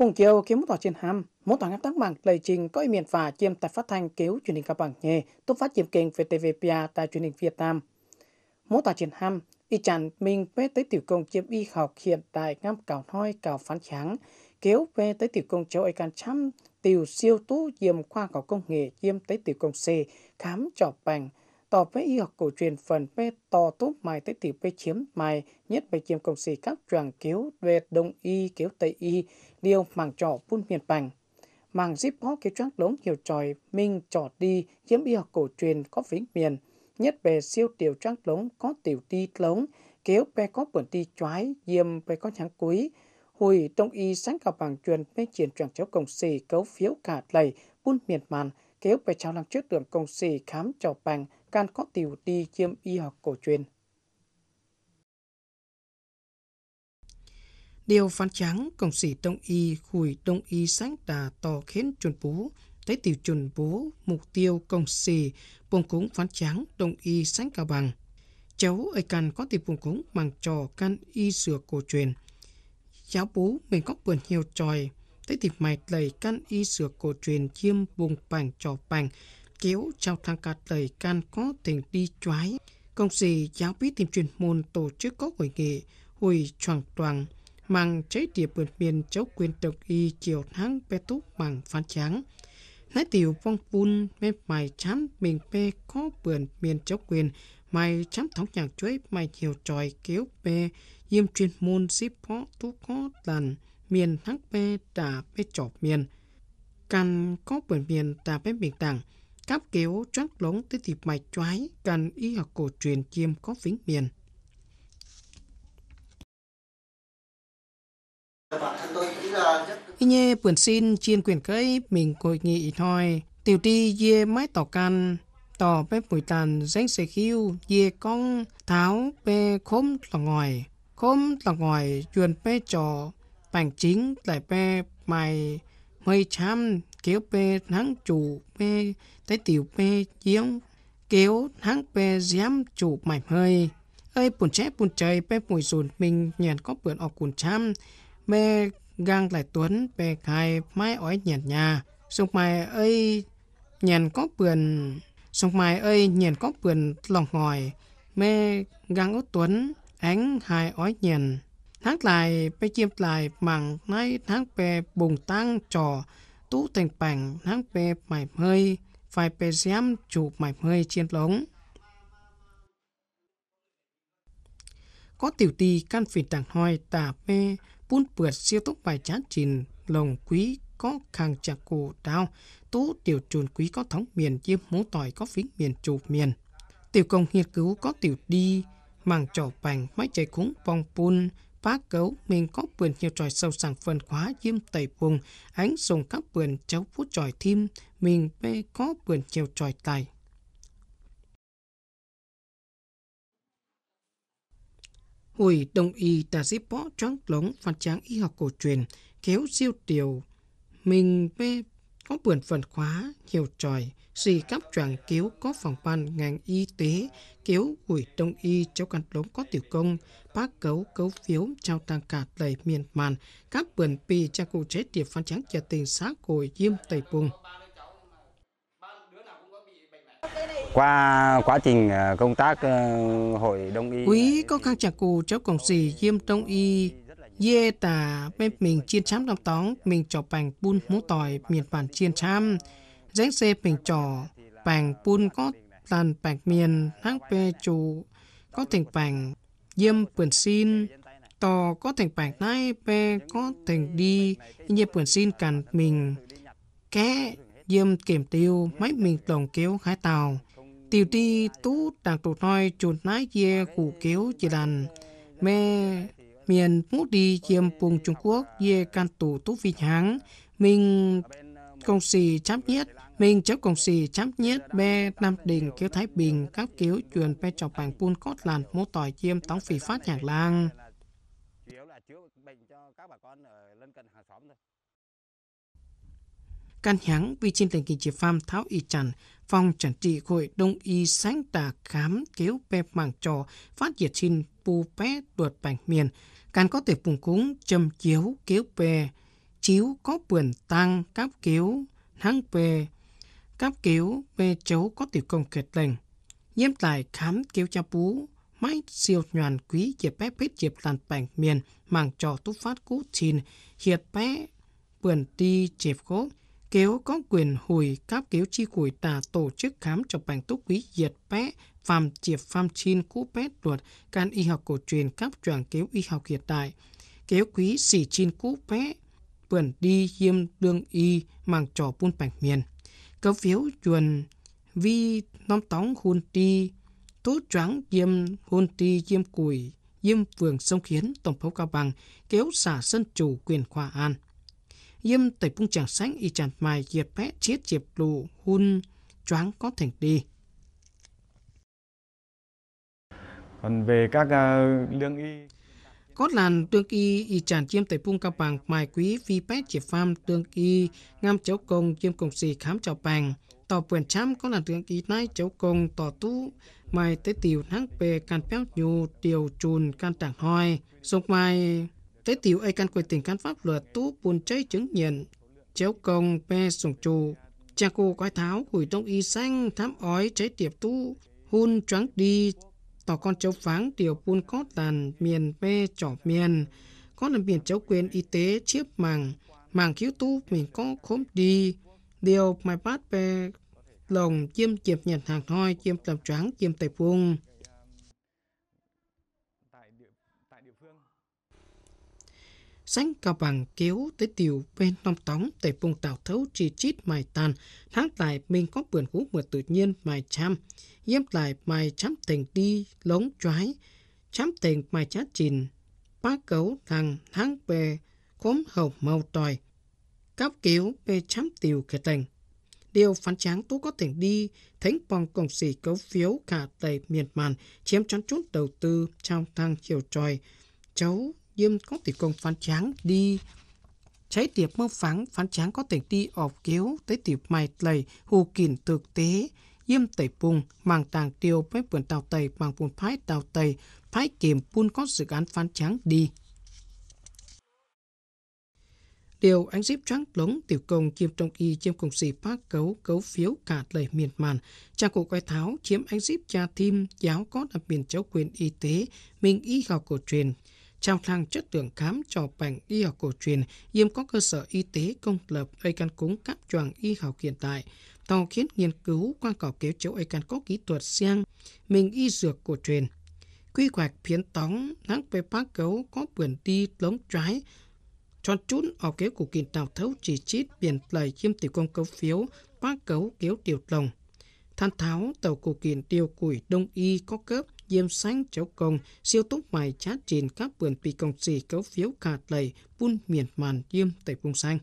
Cùng chiều kiếm một tòa trên ham, một tòa ngắp tác mạng lời trình có ý miền và chiêm tại phát thanh cứu truyền hình cao bằng nhề, tốt phát chiêm kênh VTVPA tại truyền hình Việt Nam. Một tòa trên ham, y chàn mình về tới tiểu công chiêm y học hiện tại ngam cào nói cào phán kháng, kéo về tới tiểu công châu ấy can chăm, tiểu siêu tú chiêm khoa cào công nghệ chiêm tới tiểu công C, khám trọ bằng, ต่อไป y học cổ truyền phần về to tốt mài tới tỷ về chiếm mài nhất về chiếm công sĩ các trường cứu về đông y cứu tây y điều màng trọ buôn miền bằng màng zip bó cái trắng lống hiểu tròi minh trọ đi chiếm y học cổ truyền có vĩnh miền nhất về siêu tiểu trắng lống có tiểu ti lống kéo về có buồn ti choái diêm về có trắng cuối hồi đông y sáng cả bằng truyền về chiến trường cháu công sĩ cấu phiếu cả lầy buôn miền màn kéo về cháu lăng trước đường công sĩ khám trò bằng can có tiểu ti chiêm y học cổ truyền. Điều phán trắng cổng sĩ đông y khủi đông y sáng tà to khến chuẩn bú, thấy tiểu chuẩn bú, mục tiêu cổng sĩ, buồn cúng phán trắng đông y sáng cao bằng. Cháu ấy can có tiểu buồn cúng bằng trò can y sửa cổ truyền. Cháu bú mình có vườn nhiều tròi, thấy tiểu mạch lầy can y sửa cổ truyền chiêm vùng bảng trò bảng, kéo trao thang cả tầy can có tình đi choái. Công sĩ giáo bí tìm chuyên môn tổ chức có hội nghị hồi tròn toàn mang trái địa vượt miền cháu quyền tộc y chiều tháng bé túc bằng phán tráng. nói tiểu phong vun mê mài chám mình bê có vườn miền cháu quyền mài chám thống nhạc chuối mài chiều tròi kéo bê diêm chuyên môn xíp phó tú có lần miền thắng bê đà bê trọc miền. Căn có vườn miền đà bê miền tảng Cáp kéo trắc lống tới thịt mạch choái cần y học cổ truyền chiêm có vĩnh miền. Nhê bườn xin chiên quyền cây mình cội nghị thôi. Tiểu ti dê mái tỏ can, tỏ bếp mùi tàn danh xe khiu dê con tháo bê khốm là ngoài. Khốm là ngoài chuồn bê trò, bảng chính lại bê mày mây chăm kéo bê thắng chủ bê tới tiểu bê chiếm kéo thắng bê giám chủ mảnh hơi ơi buồn chết buồn chơi bê mùi dùn mình nhàn có bượn ở cùn trăm bê gang lại tuấn bê khai mái ói nhàn nhà sông mai ơi nhàn có bượn sông mai ơi nhàn có bượn lòng ngòi mê gang ốt tuấn ánh hai ói nhàn tháng lại bê chiêm lại mảng nay tháng bê bùng tăng trò tú thành bảng nắng về mải hơi phải bề giám chụp mải hơi trên lống có tiểu tì căn phỉ tàng hoi tà mê bún bượt siêu tốc bài chán trình lồng quý có khang chạc cổ đao tú tiểu trùn quý có thống miền chiêm mố tỏi có phính miền chụp miền tiểu công nghiên cứu có tiểu đi màng trỏ bành máy chạy khúng vòng pun phá cấu mình có vườn nhiều tròi sâu sàng phân khóa diêm tẩy vùng ánh dùng các vườn cháu phút tròi thêm mình bê có vườn chiều tròi tài Hồi đồng y đã giếp bỏ trắng lống phản tráng y học cổ truyền kéo siêu tiểu mình bê có buồn phần khóa nhiều tròi xì các tràng kiếu có phòng ban ngành y tế kiếu gửi đông y cháu căn đống có tiểu công bác cấu cấu phiếu trao tăng cả tẩy miền màn các buồn pi cha cụ chế địa phan trắng chợ tình xã cồi diêm tây bùng qua quá trình ờ, công tác ờ, hội đông y quý có các trà cụ cháu còn gì diêm đông y dê tà bên mình chiên chám đọc tóng mình cho bành bun mũ tỏi miền bản chiên chám dánh xe mình cho bành bun có tàn bành miền hang pe chủ có thành bành diêm bườn xin to có thành bành nai pe có thành đi như bườn xin càn mình ké diêm kiểm tiêu máy mình đồng kéo khái tàu tiêu ti tú đàng tụt nói chuột nái dê củ kéo chỉ đàn mẹ miền ngũ đi chiêm vùng Trung Quốc dê can tù tú vị hãng mình công sĩ chám nhất mình cháu công sĩ chám nhất bê Nam Đình kéo Thái Bình các kéo truyền bê cho bảng buôn cốt làn mô tỏi chiêm tống phỉ phát nhạc lang Căn hãng vì trên tình kỳ chỉ pham tháo y chẳng, phòng chẳng trị hội đông y sáng tà khám kéo bè mạng trò phát diệt sinh pu bé đuột bành miền, Càng có thể phùng cúng châm chiếu kéo pè chiếu có quyền tăng cáp kéo, hăng pè cáp kéo bè chấu có tiểu công kẹt lệnh. Nhiêm tài khám kéo cha bú, máy siêu nhoàn quý diệp bé bít diệp tàn bảng miền màng trò túc phát cú chín, hiệt bé bườn ti chịp gốc kéo có quyền hồi các kéo chi củi tà tổ chức khám cho bằng túc quý diệt bé phàm Chiệp phàm Chin Cú Pét Luật Can Y học cổ truyền Cáp Choàng Kéo Y học hiện đại Kéo Quý Sỉ Chin Cú Pét Vườn Đi Hiêm Đương Y Màng Trò buôn Bạch Miền Cớ phiếu chuồn Vi Nom Tóng Hôn Ti Tốt Choáng Diêm Hôn Ti Diêm Cùi Diêm Vườn Sông Khiến Tổng phố Cao Bằng Kéo xả sân Chủ Quyền Khoa An Diêm Tẩy Bung Tràng Sánh Y Tràn mài diệt Pét chết Diệp Lụ Hun Choáng Có Thành Đi còn về các à, lương y Cốt làn tương y y tràn chiêm tây pung cao bằng mai quý vi pet chỉ pham tương y ngam cháu công chiêm công xì khám chào bằng tỏ quyền chăm có làn tương y nai cháu công tỏ tú mai tế tiểu nắng bề can phép nhu điều chùn can tảng hoi sông mai tế tiểu ai can quyền tình can pháp luật tú buồn cháy chứng nhận cháu công bê sùng trù cha cô quái tháo hủi đông y xanh thám ói cháy tiệp tú hun choáng đi con cháu váng điều buôn có tàn miền mê trỏ miền có là miền cháu quyền y tế chiếp màng màng cứu tu mình có khốm đi điều mai bát về lồng chiêm chiệp nhật hàng hoi chiêm tập tráng chiêm tây buông sánh cao bằng kéo tới tiểu bên nông tóng tẩy vùng tảo thấu trì chít mài tàn tháng tài mình có vườn hú mượt tự nhiên mài chăm yếm lại mài chám tình đi lống trái chám tình mài chát chìn bá cấu thằng tháng bề khốm hầu màu tòi cáp kéo bê chám tiểu kể tình điều phán tráng tú có tỉnh đi thánh bằng cổng xỉ cấu phiếu cả tẩy miền màn chiếm chắn chút đầu tư trong thang chiều tròi cháu có có có thể thể công phán phán phán đi đi cháy tiệp tiệp mơ ọp kéo tới mài lầy thực tế tẩy buôn tàng tiêu với tàu tàu phái phái dự án đi Điều anh Zip Trắng lống tiểu công chiêm trong y chiêm công sĩ phát cấu cấu phiếu cả lời miền màn. Cha cụ quay tháo chiếm anh Zip cha thim giáo có đặc biệt cháu quyền y tế, mình y học cổ truyền trao thang chất lượng khám cho bệnh y học cổ truyền, yếm có cơ sở y tế công lập gây căn cúng các choàng y học hiện tại, tàu khiến nghiên cứu qua cỏ kéo chấu ấy căn có kỹ thuật sang mình y dược cổ truyền. Quy hoạch phiến tóng nắng về bác cấu có vườn đi lống trái, tròn chút ở kế của kỳ tàu thấu chỉ chít biển lời chiêm tiểu công cấu phiếu, bác cấu kéo tiểu lồng. Than tháo tàu cổ kiện tiêu củi đông y có cấp, diêm sáng cháu công, siêu túc mài chát trình các vườn pì công xì cấu phiếu cạt lầy, buôn miệt màn diêm tại vùng sang.